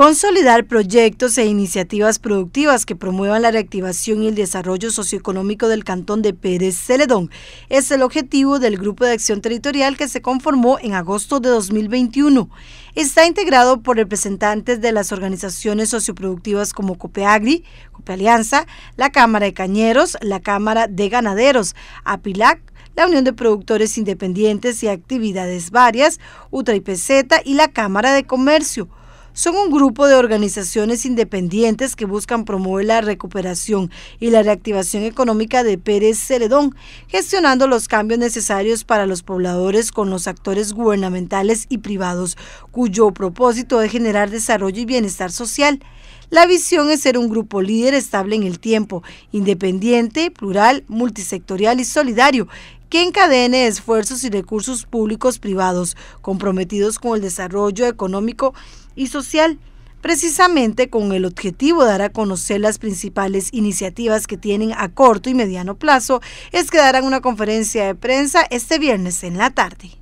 Consolidar proyectos e iniciativas productivas que promuevan la reactivación y el desarrollo socioeconómico del Cantón de Pérez Celedón es el objetivo del Grupo de Acción Territorial que se conformó en agosto de 2021. Está integrado por representantes de las organizaciones socioproductivas como Copeagri, Copealianza, la Cámara de Cañeros, la Cámara de Ganaderos, APILAC, la Unión de Productores Independientes y Actividades Varias, UTRA y la Cámara de Comercio son un grupo de organizaciones independientes que buscan promover la recuperación y la reactivación económica de Pérez Celedón, gestionando los cambios necesarios para los pobladores con los actores gubernamentales y privados, cuyo propósito es generar desarrollo y bienestar social. La visión es ser un grupo líder estable en el tiempo, independiente, plural, multisectorial y solidario, que encadene esfuerzos y recursos públicos privados comprometidos con el desarrollo económico y social precisamente con el objetivo de dar a conocer las principales iniciativas que tienen a corto y mediano plazo, es que darán una conferencia de prensa este viernes en la tarde.